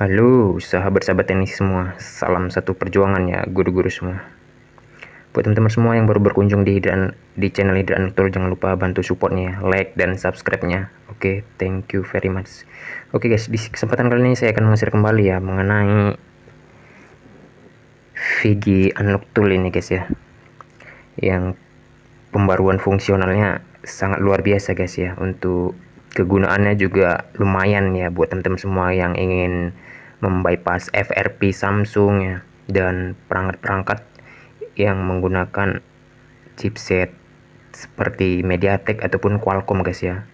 Halo sahabat-sahabat tenis semua, salam satu perjuangan ya guru-guru semua. Buat teman-teman semua yang baru berkunjung di dan di channel Hidran Tour jangan lupa bantu supportnya, ya, like dan subscribe-nya. Oke, okay, thank you very much. Oke okay guys, di kesempatan kali ini saya akan mengusir kembali ya mengenai VG Unlock Tool ini guys ya. Yang pembaruan fungsionalnya sangat luar biasa guys ya untuk kegunaannya juga lumayan ya buat teman-teman semua yang ingin membypass FRP Samsung ya dan perangkat-perangkat yang menggunakan chipset seperti MediaTek ataupun Qualcomm guys ya.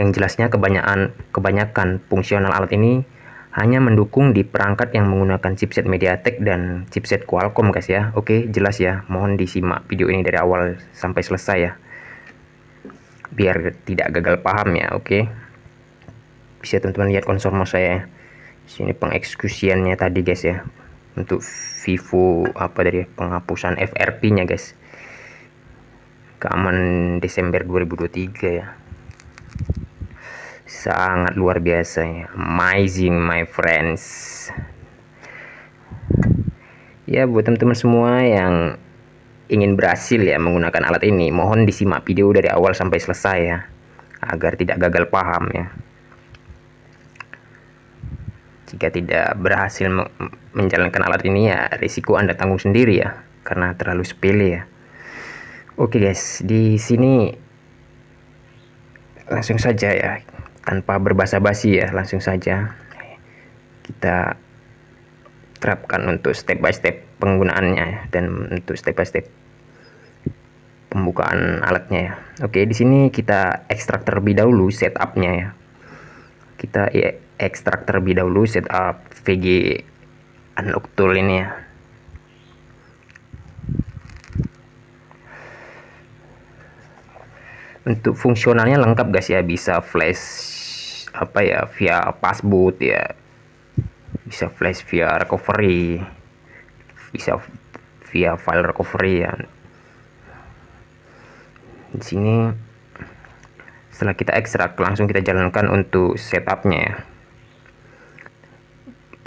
Yang jelasnya kebanyakan kebanyakan fungsional alat ini hanya mendukung di perangkat yang menggunakan chipset MediaTek dan chipset Qualcomm guys ya. Oke, jelas ya. Mohon disimak video ini dari awal sampai selesai ya. Biar tidak gagal paham ya, oke. Bisa teman-teman lihat konsol saya ya sini pengeksekusiannya tadi guys ya untuk vivo apa dari penghapusan FRP nya guys keaman Desember 2023 ya sangat luar biasa ya amazing my friends ya buat teman-teman semua yang ingin berhasil ya menggunakan alat ini mohon disimak video dari awal sampai selesai ya agar tidak gagal paham ya jika tidak berhasil menjalankan alat ini ya risiko Anda tanggung sendiri ya karena terlalu sepele ya. Oke guys, di sini langsung saja ya tanpa berbasa-basi ya langsung saja kita terapkan untuk step by step penggunaannya ya, dan untuk step by step pembukaan alatnya ya. Oke, di sini kita ekstrak terlebih dahulu setupnya ya. Kita ya, ekstrak terlebih dahulu setup VG unlock tool ini ya untuk fungsionalnya lengkap guys ya bisa flash apa ya via passboot ya bisa flash via recovery bisa via file recovery ya di sini setelah kita ekstrak langsung kita jalankan untuk setupnya ya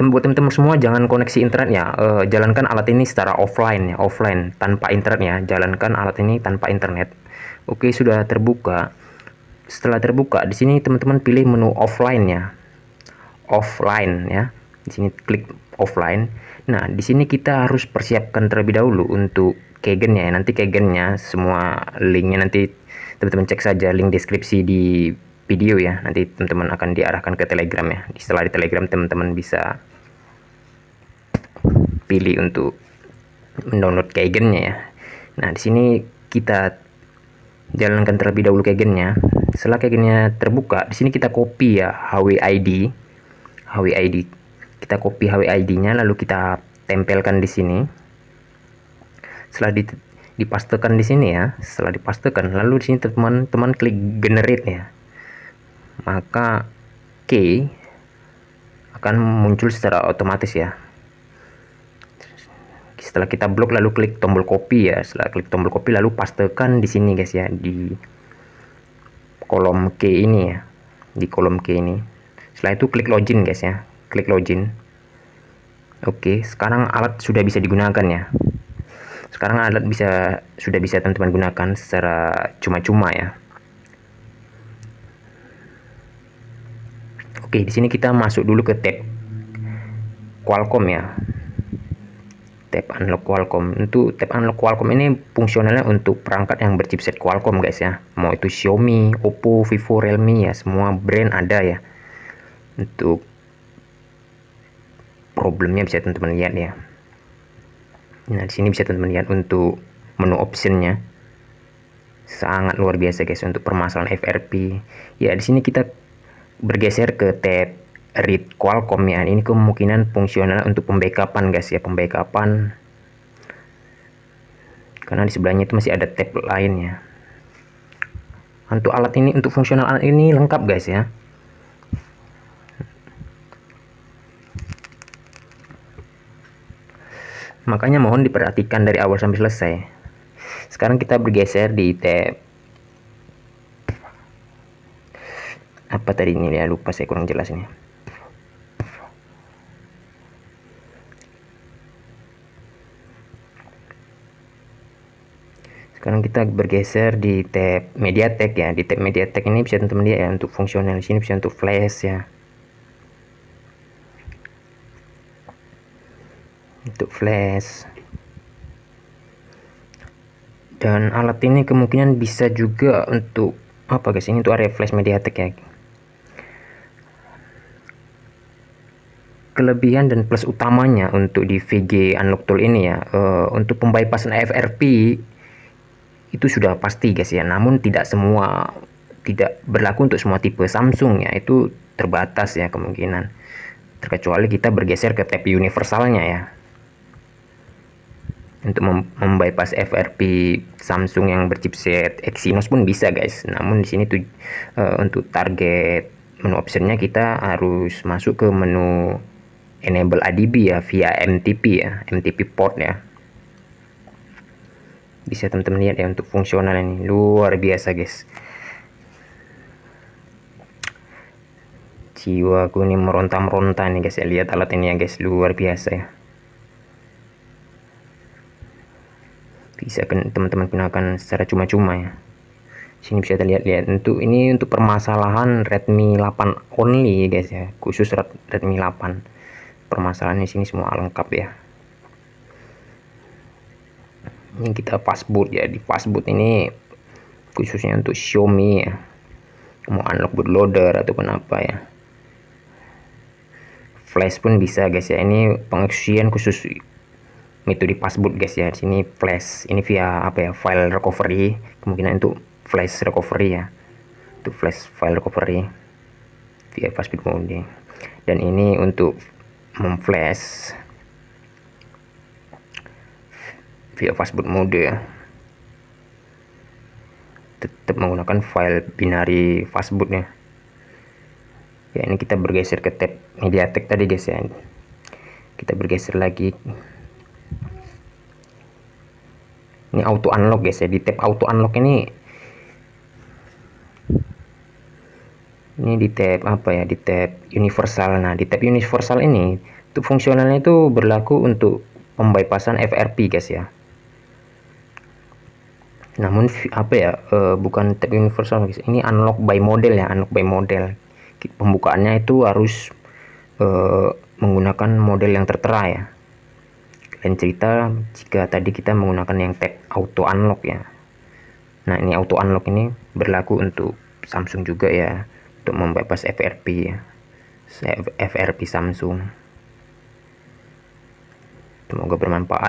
buat teman-teman semua jangan koneksi internet ya uh, jalankan alat ini secara offline ya offline tanpa internet ya jalankan alat ini tanpa internet oke sudah terbuka setelah terbuka di sini teman-teman pilih menu offline ya offline ya di sini klik offline nah di sini kita harus persiapkan terlebih dahulu untuk kegen ya nanti kegennya semua linknya nanti teman-teman cek saja link deskripsi di video ya nanti teman-teman akan diarahkan ke telegram ya setelah di telegram teman-teman bisa pilih untuk mendownload Kaigennya ya. Nah, di sini kita jalankan terlebih dahulu Kaigennya. Setelah Kaigennya terbuka, di sini kita copy ya HWID. HWID. Kita copy HWID-nya lalu kita tempelkan di sini. Setelah di dipastekan di sini ya. Setelah dipastekan, lalu di sini teman-teman klik generate ya. Maka key akan muncul secara otomatis ya setelah kita blok lalu klik tombol copy ya setelah klik tombol copy lalu pastekan di sini guys ya di kolom K ini ya di kolom K ini setelah itu klik login guys ya klik login oke sekarang alat sudah bisa digunakan ya sekarang alat bisa sudah bisa teman-teman gunakan secara cuma-cuma ya oke di sini kita masuk dulu ke tab Qualcomm ya tab unlock Qualcomm untuk tab unlock Qualcomm ini fungsionalnya untuk perangkat yang berchipset Qualcomm guys ya mau itu Xiaomi Oppo Vivo Realme ya semua brand ada ya untuk problemnya bisa teman-teman lihat ya nah di sini bisa teman-teman lihat untuk menu optionnya sangat luar biasa guys untuk permasalahan FRP ya di sini kita bergeser ke tab read Qualcomm ya ini kemungkinan fungsional untuk pembackupan guys ya pembackupan karena di sebelahnya itu masih ada tab lainnya untuk alat ini untuk fungsional alat ini lengkap guys ya makanya mohon diperhatikan dari awal sampai selesai sekarang kita bergeser di tab apa tadi ini ya lupa saya kurang jelas ini sekarang kita bergeser di tab MediaTek ya di tab MediaTek ini bisa teman-teman lihat ya untuk fungsional di sini bisa untuk flash ya untuk flash dan alat ini kemungkinan bisa juga untuk apa guys ini untuk area flash MediaTek ya kelebihan dan plus utamanya untuk di VG unlock tool ini ya uh, untuk pembypassan frp itu sudah pasti guys ya namun tidak semua tidak berlaku untuk semua tipe Samsung ya itu terbatas ya kemungkinan terkecuali kita bergeser ke tab universalnya ya untuk mem membypass FRP Samsung yang berchipset Exynos pun bisa guys namun di sini tuh eh, untuk target menu optionnya kita harus masuk ke menu enable ADB ya via MTP ya MTP port ya bisa teman-teman lihat ya untuk fungsional ini luar biasa guys Jiwa aku ini meronta-meronta nih guys ya lihat alat ini ya guys luar biasa ya bisa teman-teman gunakan secara cuma-cuma ya sini bisa terlihat-lihat untuk ini untuk permasalahan Redmi 8 only guys ya khusus Redmi 8 permasalahannya sini semua lengkap ya ini kita fastboot ya di fastboot ini khususnya untuk Xiaomi ya mau unlock bootloader ataupun apa ya flash pun bisa guys ya ini pengisian khusus itu di fastboot guys ya sini flash ini via apa ya file recovery kemungkinan untuk flash recovery ya untuk flash file recovery via passboot mode dan ini untuk memflash via fastboot mode ya tetap menggunakan file binari fastbootnya ya ini kita bergeser ke tab mediatek tadi guys ya kita bergeser lagi ini auto unlock guys ya di tab auto unlock ini ini di tab apa ya di tab universal nah di tab universal ini itu fungsionalnya itu berlaku untuk pembypassan FRP guys ya namun apa ya e, bukan tab universal guys ini unlock by model ya unlock by model pembukaannya itu harus e, menggunakan model yang tertera ya dan cerita jika tadi kita menggunakan yang tab auto unlock ya nah ini auto unlock ini berlaku untuk Samsung juga ya untuk membebas FRP ya FRP Samsung semoga bermanfaat